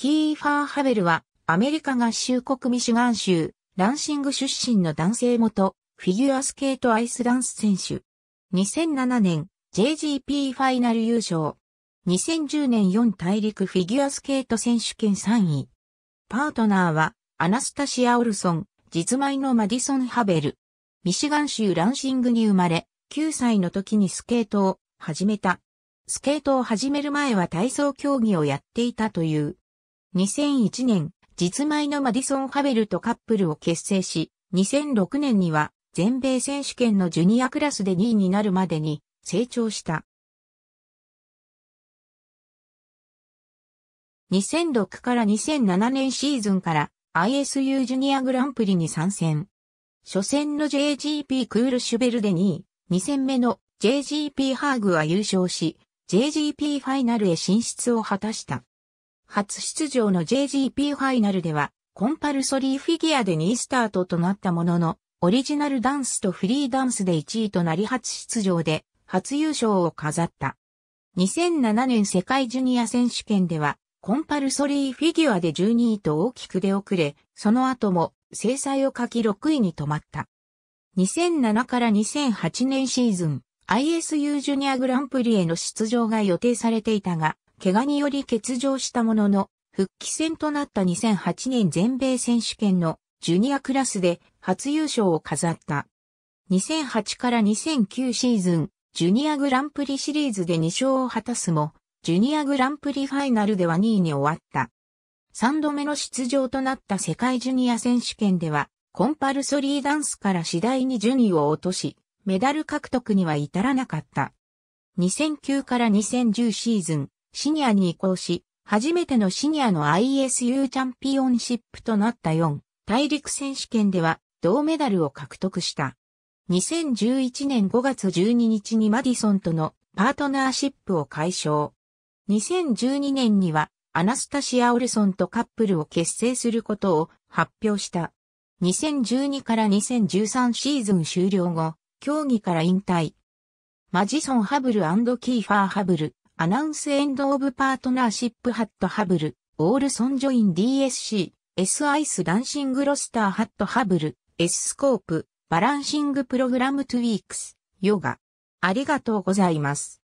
キーファー・ハベルは、アメリカ合衆国ミシガン州、ランシング出身の男性元、フィギュアスケートアイスダンス選手。2007年、JGP ファイナル優勝。2010年4大陸フィギュアスケート選手権3位。パートナーは、アナスタシア・オルソン、実米のマディソン・ハベル。ミシガン州ランシングに生まれ、9歳の時にスケートを始めた。スケートを始める前は体操競技をやっていたという。2001年、実米のマディソン・ハベルとカップルを結成し、2006年には全米選手権のジュニアクラスで2位になるまでに成長した。2006から2007年シーズンから ISU ジュニアグランプリに参戦。初戦の JGP クールシュベルで2位、2戦目の JGP ハーグは優勝し、JGP ファイナルへ進出を果たした。初出場の JGP ファイナルでは、コンパルソリーフィギュアで2位スタートとなったものの、オリジナルダンスとフリーダンスで1位となり初出場で、初優勝を飾った。2007年世界ジュニア選手権では、コンパルソリーフィギュアで12位と大きく出遅れ、その後も制裁を書き6位に止まった。2007から2008年シーズン、ISU ジュニアグランプリへの出場が予定されていたが、怪我により欠場したものの、復帰戦となった2008年全米選手権のジュニアクラスで初優勝を飾った。2008から2009シーズン、ジュニアグランプリシリーズで2勝を果たすも、ジュニアグランプリファイナルでは2位に終わった。3度目の出場となった世界ジュニア選手権では、コンパルソリーダンスから次第に順位を落とし、メダル獲得には至らなかった。2009から2010シーズン、シニアに移行し、初めてのシニアの ISU チャンピオンシップとなった4大陸選手権では銅メダルを獲得した。2011年5月12日にマディソンとのパートナーシップを解消。2012年にはアナスタシア・オルソンとカップルを結成することを発表した。2012から2013シーズン終了後、競技から引退。マジソン・ハブルキーファー・ハブル、アナウンスエンドオブパートナーシップハットハブル、オールソンジョイン DSC、S アイスダンシングロスターハットハブル、S スコープ、バランシングプログラムトゥイークス、ヨガ。ありがとうございます。